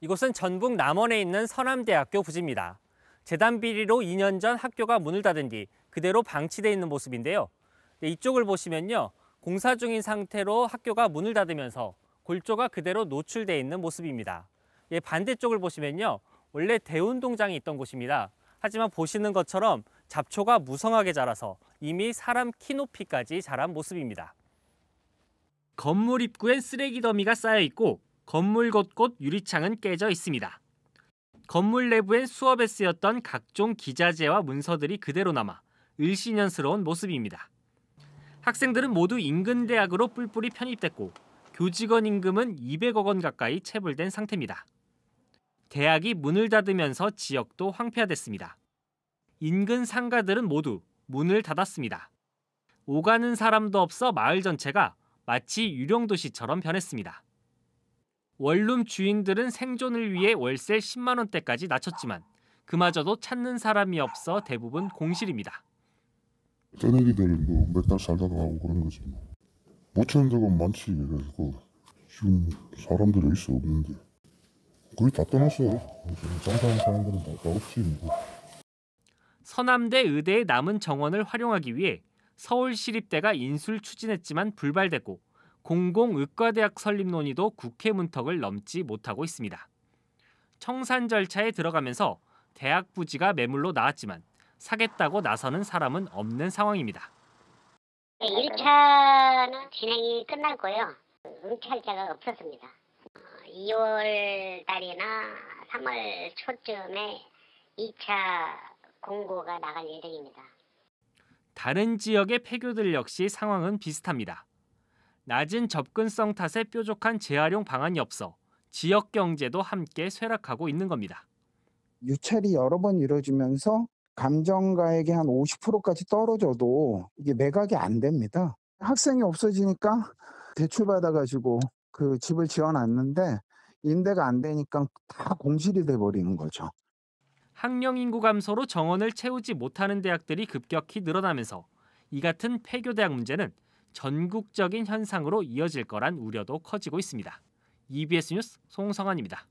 이곳은 전북 남원에 있는 서남대학교 부지입니다. 재단 비리로 2년 전 학교가 문을 닫은 뒤 그대로 방치돼 있는 모습인데요. 네, 이쪽을 보시면요. 공사 중인 상태로 학교가 문을 닫으면서 골조가 그대로 노출돼 있는 모습입니다. 예, 반대쪽을 보시면요. 원래 대운동장이 있던 곳입니다. 하지만 보시는 것처럼 잡초가 무성하게 자라서 이미 사람 키 높이까지 자란 모습입니다. 건물 입구엔 쓰레기 더미가 쌓여 있고 건물 곳곳 유리창은 깨져 있습니다. 건물 내부엔 수업에 쓰였던 각종 기자재와 문서들이 그대로 남아 을씨년스러운 모습입니다. 학생들은 모두 인근 대학으로 뿔뿔이 편입됐고 교직원 임금은 200억 원 가까이 체불된 상태입니다. 대학이 문을 닫으면서 지역도 황폐화됐습니다. 인근 상가들은 모두 문을 닫았습니다. 오가는 사람도 없어 마을 전체가 마치 유령도시처럼 변했습니다. 원룸 주인들은 생존을 위해 월세 10만 원대까지 낮췄지만 그마저도 찾는 사람이 없어 대부분 공실입니다. 떼내기들 뭐 몇달 살다가 가고 그런 거지. 뭐. 못 찾는 데가 많지. 그래서 지금 사람들이 있어 없는데. 거의 다 떠났어요. 장사하는 사람들은 다, 다 없지. 뭐. 서남대 의대에 남은 정원을 활용하기 위해 서울시립대가 인수 추진했지만 불발됐고 공공의과대학 설립 논의도 국회 문턱을 넘지 못하고 있습니다. 청산 절차에 들어가면서 대학 부지가 매물로 나왔지만 사겠다고 나서는 사람은 없는 상황입니다. 1차는 진행이 끝났고요. 응찰자가 음, 없었습니다. 2월 달이나 3월 초쯤에 2차 공고가 나갈 예정입니다. 다른 지역의 폐교들 역시 상황은 비슷합니다. 낮은 접근성 탓에 뾰족한 재활용 방안이 없어 지역 경제도 함께 쇠락하고 있는 겁니다. 유찰이 여러 번 이뤄지면서 감정가액이 한 50%까지 떨어져도 이게 매각이 안 됩니다. 학생이 없어지니까 대출받아가지고 그 집을 지어놨는데 임대가 안 되니까 다 공실이 돼버리는 거죠. 학령 인구 감소로 정원을 채우지 못하는 대학들이 급격히 늘어나면서 이 같은 폐교 대학 문제는 전국적인 현상으로 이어질 거란 우려도 커지고 있습니다. EBS 뉴스 송성환입니다.